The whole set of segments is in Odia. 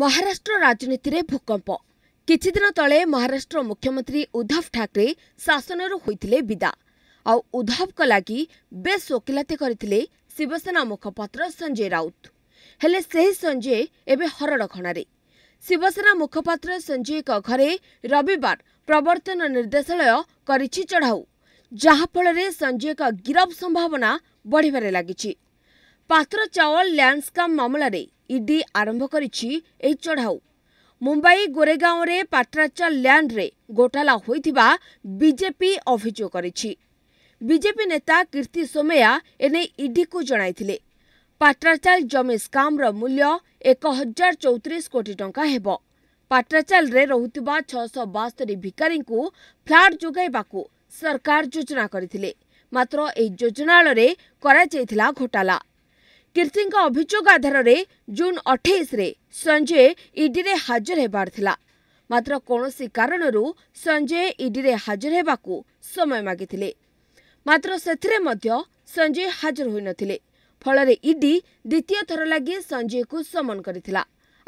ମହାରାଷ୍ଟ୍ର ରାଜନୀତିରେ ଭୂକମ୍ପ କିଛିଦିନ ତଳେ ମହାରାଷ୍ଟ୍ର ମୁଖ୍ୟମନ୍ତ୍ରୀ ଉଦ୍ଧବ ଠାକରେ ଶାସନରୁ ହୋଇଥିଲେ ବିଦା ଆଉ ଉଦ୍ଧବଙ୍କ ଲାଗି ବେଶ୍ ଓକିଲାତି କରିଥିଲେ ଶିବସେନା ମୁଖପାତ୍ର ସଞ୍ଜୟ ରାଉତ ହେଲେ ସେହି ସଞ୍ଜୟ ଏବେ ହରଡ଼ଖଣାରେ ଶିବସେନା ମୁଖପାତ୍ର ସଞ୍ଜୟଙ୍କ ଘରେ ରବିବାର ପ୍ରବର୍ତ୍ତନ ନିର୍ଦ୍ଦେଶାଳୟ କରିଛି ଚଢ଼ାଉ ଯାହାଫଳରେ ସଞ୍ଜୟଙ୍କ ଗିରଫ ସମ୍ଭାବନା ବଢ଼ିବାରେ ଲାଗିଛି ପାତ୍ର ଚାୱଲ ଲ୍ୟାଣ୍ଡସ୍କାମ୍ ମାମଲାରେ ଇଡି ଆରମ୍ଭ କରିଛି ଏହି ଚଢ଼ାଉ ମୁମ୍ବାଇ ଗୋରେଗାଓଁରେ ପାଟ୍ରାଚା ଲ୍ୟାଣ୍ଡରେ ଘୋଟାଲା ହୋଇଥିବା ବିଜେପି ଅଭିଯୋଗ କରିଛି ବିଜେପି ନେତା କୀର୍ତ୍ତି ସୋମେୟା ଏନେଇ ଇଡିକୁ ଜଣାଇଥିଲେ ପାଟ୍ରାଚାଲ ଜମି ସ୍କାମ୍ର ମୂଲ୍ୟ ଏକ ହଜାର ଚଉତିରିଶ କୋଟି ଟଙ୍କା ହେବ ପାଟ୍ରାଚାଲରେ ରହୁଥିବା ଛଅଶହ ବାସ୍ତରି ଭିକାରୀଙ୍କୁ ଫ୍ଲାଟ୍ ଯୋଗାଇବାକୁ ସରକାର ଯୋଜନା କରିଥିଲେ ମାତ୍ର ଏହି ଯୋଜନାଳୟରେ କରାଯାଇଥିଲା ଘୋଟାଲା କୀର୍ତ୍ତିଙ୍କ ଅଭିଯୋଗ ଆଧାରରେ ଜୁନ୍ ଅଠେଇଶରେ ସଞ୍ଜୟ ଇଡିରେ ହାଜର ହେବାର ଥିଲା ମାତ୍ର କୌଣସି କାରଣରୁ ସଞ୍ଜୟ ଇଡିରେ ହାଜର ହେବାକୁ ସମୟ ମାଗିଥିଲେ ମାତ୍ର ସେଥିରେ ମଧ୍ୟ ସଞ୍ଜୟ ହାଜର ହୋଇନଥିଲେ ଫଳରେ ଇଡି ଦ୍ୱିତୀୟ ଥର ଲାଗି ସଞ୍ଜୟକୁ ସମନ କରିଥିଲା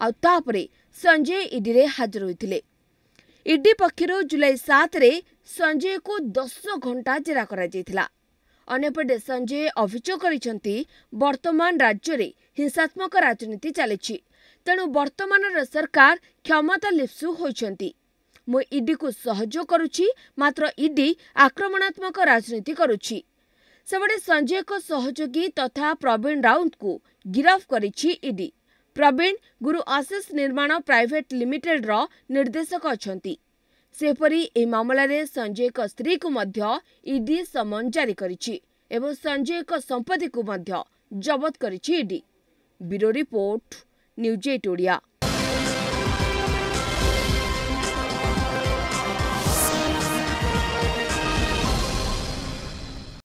ଆଉ ତାପରେ ସଞ୍ଜୟ ଇଡିରେ ହାଜର ହୋଇଥିଲେ ଇଡି ପକ୍ଷରୁ ଜୁଲାଇ ସାତରେ ସଞ୍ଜୟକୁ ଦଶ ଘଣ୍ଟା ଜେରା କରାଯାଇଥିଲା ଅନ୍ୟପଟେ ସଞ୍ଜୟ ଅଭିଯୋଗ କରିଛନ୍ତି ବର୍ତ୍ତମାନ ରାଜ୍ୟରେ ହିଂସାତ୍ମକ ରାଜନୀତି ଚାଲିଛି ତେଣୁ ବର୍ତ୍ତମାନର ସରକାର କ୍ଷମତା ଲିପ୍ସୁ ହୋଇଛନ୍ତି ମୁଁ ଇଡିକୁ ସହଯୋଗ କରୁଛି ମାତ୍ର ଇଡି ଆକ୍ରମଣାତ୍ମକ ରାଜନୀତି କରୁଛି ସେପଟେ ସଞ୍ଜୟଙ୍କ ସହଯୋଗୀ ତଥା ପ୍ରବୀଣ ରାଉତଙ୍କୁ ଗିରଫ କରିଛି ଇଡି ପ୍ରବୀଣ ଗୁରୁ ଆଶିଷ ନିର୍ମାଣ ପ୍ରାଇଭେଟ ଲିମିଟେଡ୍ର ନିର୍ଦ୍ଦେଶକ ଅଛନ୍ତି ସେହିପରି ଏହି ମାମଲାରେ ସଞ୍ଜୟଙ୍କ ସ୍ତ୍ରୀକୁ ମଧ୍ୟ ଇଡି ସମନ ଜାରି କରିଛି ଏବଂ ସଞ୍ଜୟଙ୍କ ସମ୍ପତ୍ତିକୁ ମଧ୍ୟ ଜବତ କରିଛି ED bureau report news eight Odia